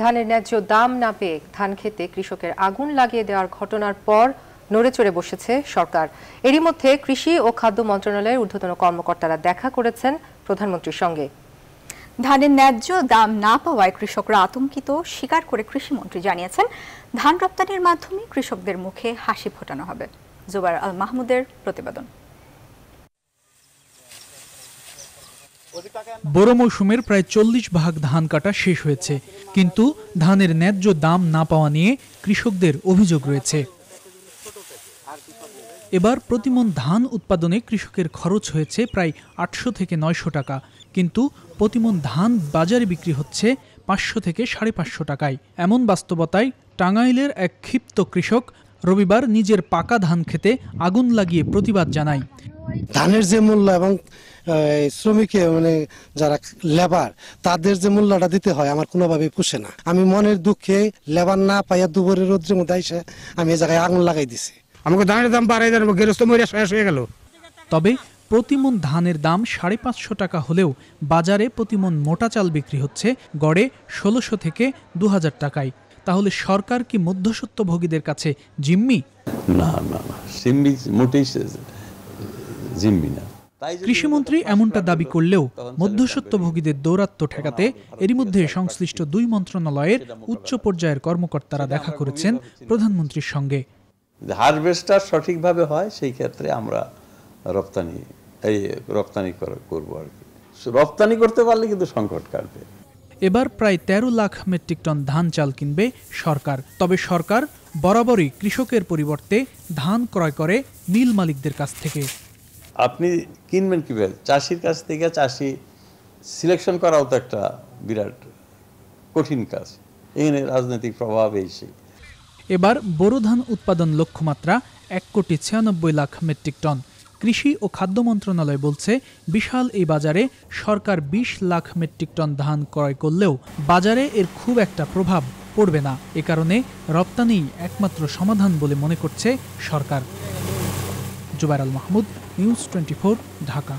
ধানের ন্যায্য দাম না পেয়ে ধান খেতে কৃষকের আগুন লাগিয়ে দেওয়ার ঘটনার পর নড়ে চড়ে বসেছে সরকার এরই মধ্যে কৃষি ও খাদ্য মন্ত্রণালয়ের ঊর্ধ্বতন কর্মকর্তারা দেখা করেছেন প্রধানমন্ত্রীর সঙ্গে ধানের ন্যায্য দাম না পাওয়ায় কৃষকরা আতঙ্কিত স্বীকার করে কৃষিমন্ত্রী জানিয়েছেন ধান রপ্তানির মাধ্যমে কৃষকদের মুখে হাসি ফোটানো হবে জোবার আল মাহমুদের প্রতিবেদন বড় মৌসুমের প্রায় চল্লিশ ভাগ ধান কাটা শেষ হয়েছে কিন্তু ধানের ন্যায্য দাম না পাওয়া নিয়ে কৃষকদের অভিযোগ রয়েছে এবার প্রতিমন ধান উৎপাদনে কৃষকের খরচ হয়েছে প্রায় আটশো থেকে নয়শো টাকা কিন্তু প্রতিমন ধান বাজারে বিক্রি হচ্ছে পাঁচশো থেকে সাড়ে পাঁচশো টাকায় এমন বাস্তবতায় টাঙ্গাইলের এক ক্ষিপ্ত কৃষক রবিবার নিজের পাকা ধান খেতে আগুন লাগিয়ে প্রতিবাদ জানায় ধানের যে মূল্য এবং শ্রমিকে মানে যারা লেবার তাদের যে মূল্যটা দিতে হয় আমার কোনোভাবেই পুষে না আমি মনের দুঃখে লেবার না পাইয়া দুবরের রোদ্রের মধ্যে আইসে আমি এই জায়গায় আগুন লাগাই দিছি আমাকে ধানের দাম বাড়াই দেন গেরস্ত মরিয়া শেষ হয়ে গেল তবে প্রতিমন ধানের দাম সাড়ে পাঁচশো টাকা হলেও বাজারে প্রতিমন মোটা চাল বিক্রি হচ্ছে গড়ে ষোলোশো থেকে দু হাজার টাকায় তাহলে সরকার কি মধ্যসত্ত্বভোগীদের কাছে জিম্মি না না জিম্মি মোটেই জিম্মি না কৃষিমন্ত্রী এমনটা দাবি করলেও মধ্যস্বত্বভোগীদের দৌরাত্ম ঠেকাতে এরই মধ্যে সংশ্লিষ্ট দুই মন্ত্রণালয়ের উচ্চ পর্যায়ের কর্মকর্তারা দেখা করেছেন প্রধানমন্ত্রীর সঙ্গে হারভেস্টার সঠিকভাবে হয় সেই ক্ষেত্রে আমরা রপ্তানি এই রপ্তানি করব আর কি রপ্তানি করতে পারলে কিন্তু সংকট কাটবে এবার প্রায় ১৩ লাখ মেট্রিক টন ধান চাল কিনবে সরকার তবে সরকার বরাবরই কৃষকের পরিবর্তে ধান ক্রয় করে নীল মালিকদের কাছ থেকে আপনি কিনবেন কীভাবে চাষির কাছ থেকে চাষি সিলেকশন করাও তো একটা বিরাট কঠিন কাজ এখানে রাজনৈতিক প্রভাব এসে এবার বোরো ধান উৎপাদন লক্ষ্যমাত্রা এক কোটি ছিয়ানব্বই লাখ মেট্রিক টন কৃষি ও খাদ্য মন্ত্রণালয় বলছে বিশাল এই বাজারে সরকার ২০ লাখ মেট্রিক টন ধান ক্রয় করলেও বাজারে এর খুব একটা প্রভাব পড়বে না এ কারণে রপ্তানি একমাত্র সমাধান বলে মনে করছে সরকার জুবাইর আল মাহমুদ নিউজ টোয়েন্টি ঢাকা